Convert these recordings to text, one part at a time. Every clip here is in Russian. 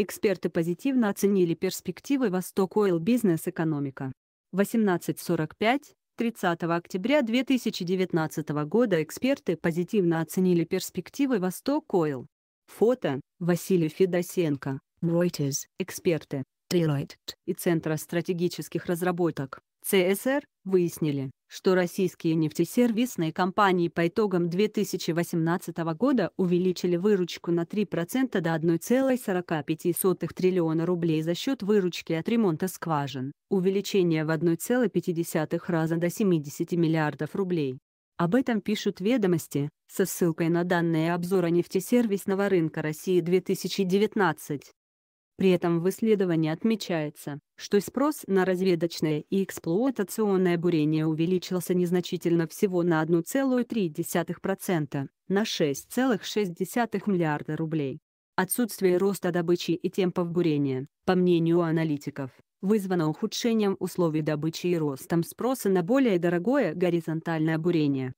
Эксперты позитивно оценили перспективы Восток Ойл Бизнес Экономика. 1845 30 октября 2019 года эксперты позитивно оценили перспективы Восток Ойл. Фото – Василий Федосенко, Reuters, эксперты, Deloitte и Центра стратегических разработок. ЦСР выяснили, что российские нефтесервисные компании по итогам 2018 года увеличили выручку на 3% до 1,45 триллиона рублей за счет выручки от ремонта скважин, увеличение в 1,5 раза до 70 миллиардов рублей. Об этом пишут ведомости, со ссылкой на данные обзора нефтесервисного рынка России 2019. При этом в исследовании отмечается, что спрос на разведочное и эксплуатационное бурение увеличился незначительно всего на 1,3%, на 6,6 миллиарда рублей. Отсутствие роста добычи и темпов бурения, по мнению аналитиков, вызвано ухудшением условий добычи и ростом спроса на более дорогое горизонтальное бурение.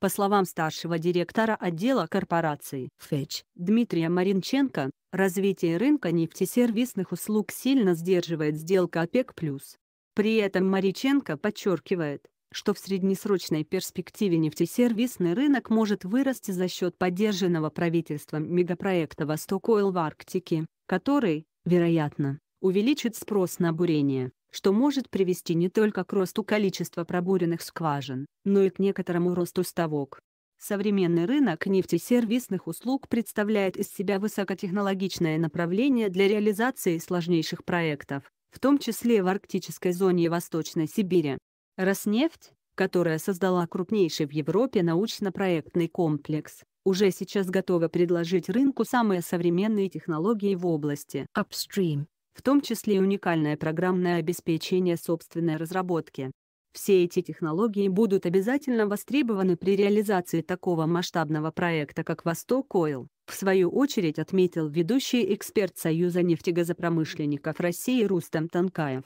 По словам старшего директора отдела корпорации ФЭЧ Дмитрия Маринченко, развитие рынка нефтесервисных услуг сильно сдерживает сделка ОПЕК+. При этом Мариченко подчеркивает, что в среднесрочной перспективе нефтесервисный рынок может вырасти за счет поддержанного правительством мегапроекта «Восток Ойл» в Арктике, который, вероятно, увеличит спрос на бурение что может привести не только к росту количества пробуренных скважин, но и к некоторому росту ставок. Современный рынок нефтесервисных услуг представляет из себя высокотехнологичное направление для реализации сложнейших проектов, в том числе в арктической зоне и Восточной Сибири. Роснефть, которая создала крупнейший в Европе научно-проектный комплекс, уже сейчас готова предложить рынку самые современные технологии в области upstream в том числе и уникальное программное обеспечение собственной разработки. Все эти технологии будут обязательно востребованы при реализации такого масштабного проекта, как «Восток Ойл», в свою очередь отметил ведущий эксперт Союза нефтегазопромышленников России Рустам Танкаев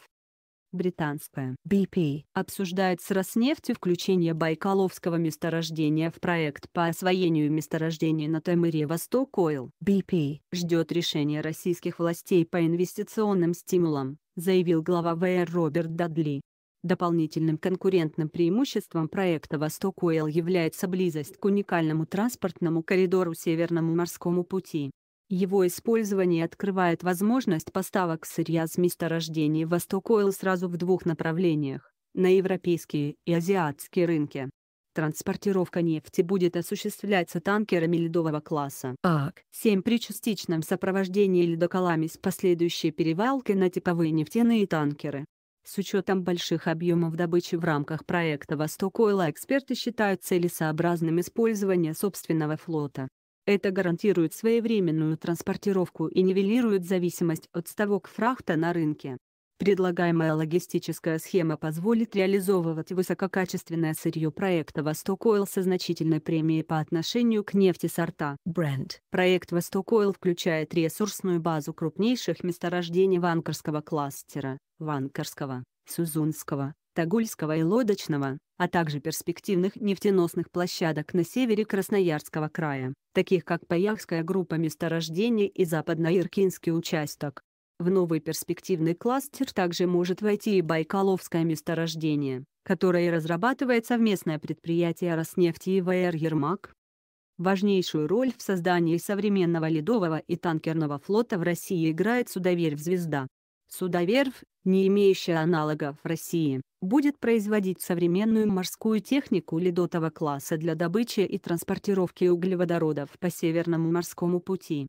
британская BP, обсуждает с Роснефтью включение Байкаловского месторождения в проект по освоению месторождений на Таймыре Восток Ойл. BP ждет решения российских властей по инвестиционным стимулам, заявил глава ВР Роберт Дадли. Дополнительным конкурентным преимуществом проекта «Восток Ойл» является близость к уникальному транспортному коридору Северному морскому пути. Его использование открывает возможность поставок сырья с месторождений Восток-Ойл сразу в двух направлениях – на европейские и азиатские рынки. Транспортировка нефти будет осуществляться танкерами ледового класса АК-7 при частичном сопровождении ледоколами с последующей перевалкой на типовые нефтяные танкеры. С учетом больших объемов добычи в рамках проекта «Восток Ойла» эксперты считают целесообразным использование собственного флота. Это гарантирует своевременную транспортировку и нивелирует зависимость от ставок фрахта на рынке. Предлагаемая логистическая схема позволит реализовывать высококачественное сырье проекта «Восток Ойл» со значительной премией по отношению к нефти сорта «Бренд». Проект «Восток Ойл» включает ресурсную базу крупнейших месторождений Ванкарского кластера, Ванкарского, Сузунского, Тагульского и Лодочного, а также перспективных нефтеносных площадок на севере Красноярского края, таких как Паяхская группа месторождений и Западноиркинский участок. В новый перспективный кластер также может войти и Байкаловское месторождение, которое разрабатывает совместное предприятие Роснефти и ВР «Ермак». Важнейшую роль в создании современного ледового и танкерного флота в России играет судоверфь «Звезда», Судоверфь, не имеющая аналогов в России, будет производить современную морскую технику ледотого класса для добычи и транспортировки углеводородов по Северному морскому пути.